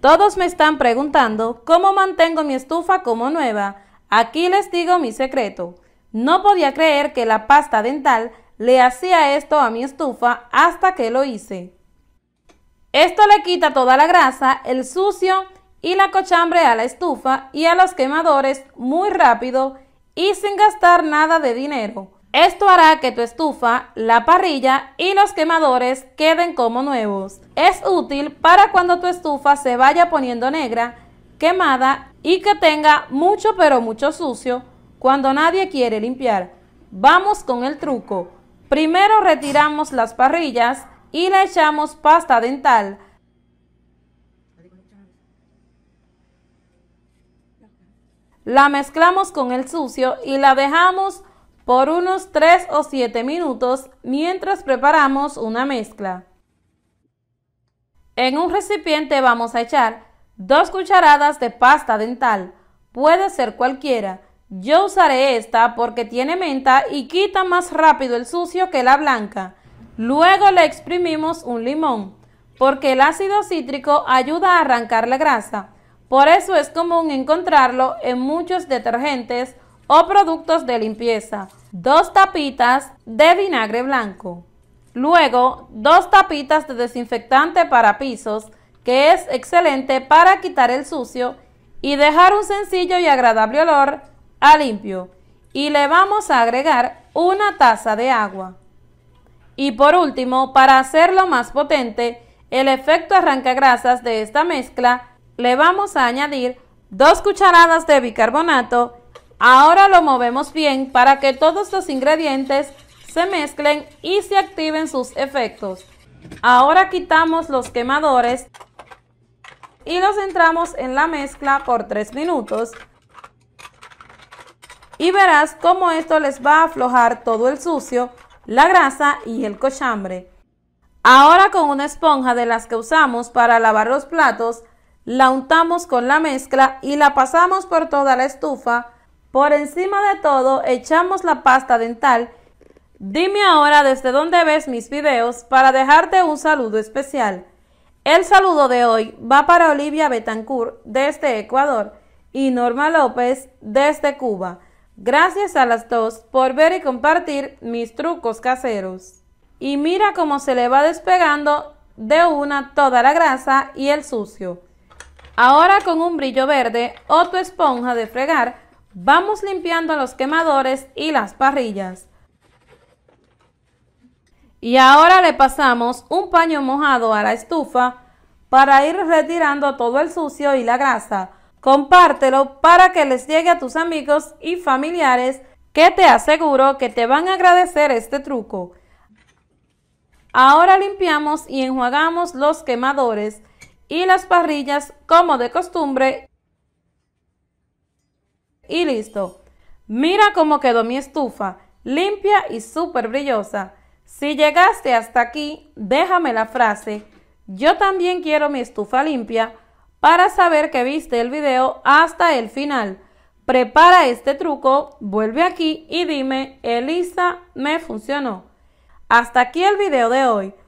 Todos me están preguntando cómo mantengo mi estufa como nueva. Aquí les digo mi secreto. No podía creer que la pasta dental le hacía esto a mi estufa hasta que lo hice. Esto le quita toda la grasa, el sucio y la cochambre a la estufa y a los quemadores muy rápido y sin gastar nada de dinero. Esto hará que tu estufa, la parrilla y los quemadores queden como nuevos. Es útil para cuando tu estufa se vaya poniendo negra, quemada y que tenga mucho pero mucho sucio cuando nadie quiere limpiar. Vamos con el truco. Primero retiramos las parrillas y le echamos pasta dental. La mezclamos con el sucio y la dejamos por unos 3 o 7 minutos mientras preparamos una mezcla. En un recipiente vamos a echar 2 cucharadas de pasta dental, puede ser cualquiera. Yo usaré esta porque tiene menta y quita más rápido el sucio que la blanca. Luego le exprimimos un limón, porque el ácido cítrico ayuda a arrancar la grasa. Por eso es común encontrarlo en muchos detergentes o productos de limpieza dos tapitas de vinagre blanco. Luego, dos tapitas de desinfectante para pisos, que es excelente para quitar el sucio y dejar un sencillo y agradable olor a limpio. Y le vamos a agregar una taza de agua. Y por último, para hacerlo más potente, el efecto arranca grasas de esta mezcla, le vamos a añadir dos cucharadas de bicarbonato Ahora lo movemos bien para que todos los ingredientes se mezclen y se activen sus efectos. Ahora quitamos los quemadores y los entramos en la mezcla por 3 minutos. Y verás cómo esto les va a aflojar todo el sucio, la grasa y el cochambre. Ahora con una esponja de las que usamos para lavar los platos, la untamos con la mezcla y la pasamos por toda la estufa por encima de todo, echamos la pasta dental. Dime ahora desde dónde ves mis videos para dejarte un saludo especial. El saludo de hoy va para Olivia Betancourt desde Ecuador y Norma López desde Cuba. Gracias a las dos por ver y compartir mis trucos caseros. Y mira cómo se le va despegando de una toda la grasa y el sucio. Ahora con un brillo verde o tu esponja de fregar Vamos limpiando los quemadores y las parrillas. Y ahora le pasamos un paño mojado a la estufa para ir retirando todo el sucio y la grasa. Compártelo para que les llegue a tus amigos y familiares que te aseguro que te van a agradecer este truco. Ahora limpiamos y enjuagamos los quemadores y las parrillas como de costumbre y listo. Mira cómo quedó mi estufa, limpia y súper brillosa. Si llegaste hasta aquí, déjame la frase, yo también quiero mi estufa limpia, para saber que viste el video hasta el final. Prepara este truco, vuelve aquí y dime, Elisa, me funcionó. Hasta aquí el video de hoy.